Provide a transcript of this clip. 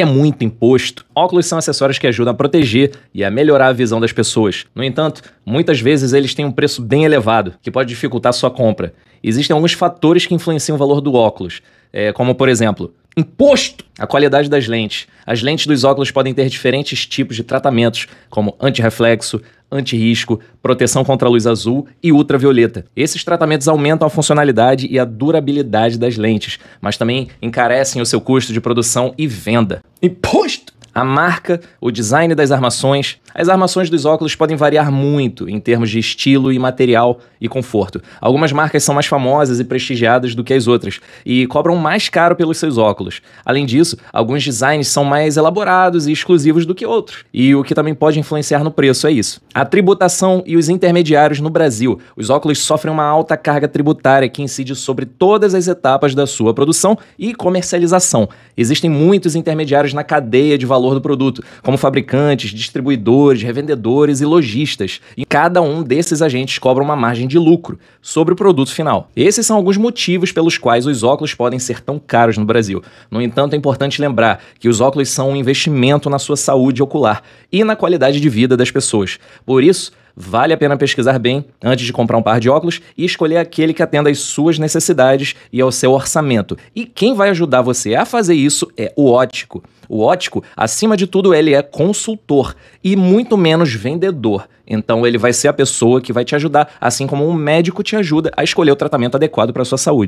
é muito imposto. Óculos são acessórios que ajudam a proteger e a melhorar a visão das pessoas. No entanto, muitas vezes eles têm um preço bem elevado, que pode dificultar sua compra. Existem alguns fatores que influenciam o valor do óculos, é, como, por exemplo, imposto a qualidade das lentes. As lentes dos óculos podem ter diferentes tipos de tratamentos, como antirreflexo, antirrisco, proteção contra a luz azul e ultravioleta. Esses tratamentos aumentam a funcionalidade e a durabilidade das lentes, mas também encarecem o seu custo de produção e venda. It pushed a marca, o design das armações. As armações dos óculos podem variar muito em termos de estilo e material e conforto. Algumas marcas são mais famosas e prestigiadas do que as outras e cobram mais caro pelos seus óculos. Além disso, alguns designs são mais elaborados e exclusivos do que outros, e o que também pode influenciar no preço é isso. A tributação e os intermediários no Brasil. Os óculos sofrem uma alta carga tributária que incide sobre todas as etapas da sua produção e comercialização. Existem muitos intermediários na cadeia de valor valor do produto, como fabricantes, distribuidores, revendedores e lojistas. E cada um desses agentes cobra uma margem de lucro sobre o produto final. Esses são alguns motivos pelos quais os óculos podem ser tão caros no Brasil. No entanto, é importante lembrar que os óculos são um investimento na sua saúde ocular e na qualidade de vida das pessoas. Por isso, Vale a pena pesquisar bem antes de comprar um par de óculos e escolher aquele que atenda às suas necessidades e ao seu orçamento. E quem vai ajudar você a fazer isso é o ótico. O ótico, acima de tudo, ele é consultor e muito menos vendedor. Então ele vai ser a pessoa que vai te ajudar, assim como um médico te ajuda a escolher o tratamento adequado para sua saúde.